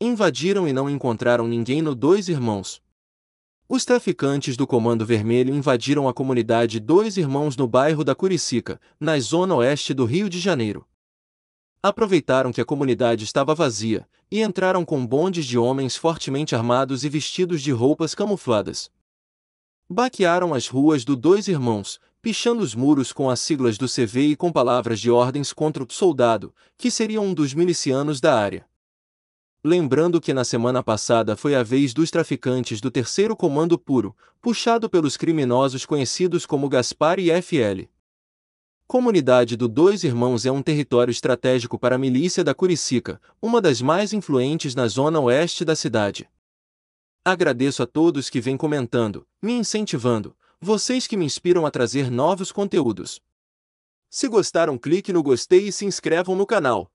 invadiram e não encontraram ninguém no Dois Irmãos. Os traficantes do Comando Vermelho invadiram a comunidade Dois Irmãos no bairro da Curicica, na zona oeste do Rio de Janeiro. Aproveitaram que a comunidade estava vazia e entraram com bondes de homens fortemente armados e vestidos de roupas camufladas. Baquearam as ruas do Dois Irmãos, pichando os muros com as siglas do CV e com palavras de ordens contra o soldado, que seria um dos milicianos da área lembrando que na semana passada foi a vez dos traficantes do terceiro comando puro, puxado pelos criminosos conhecidos como Gaspar e FL. Comunidade do Dois Irmãos é um território estratégico para a milícia da Curicica, uma das mais influentes na zona oeste da cidade. Agradeço a todos que vêm comentando, me incentivando, vocês que me inspiram a trazer novos conteúdos. Se gostaram, clique no gostei e se inscrevam no canal.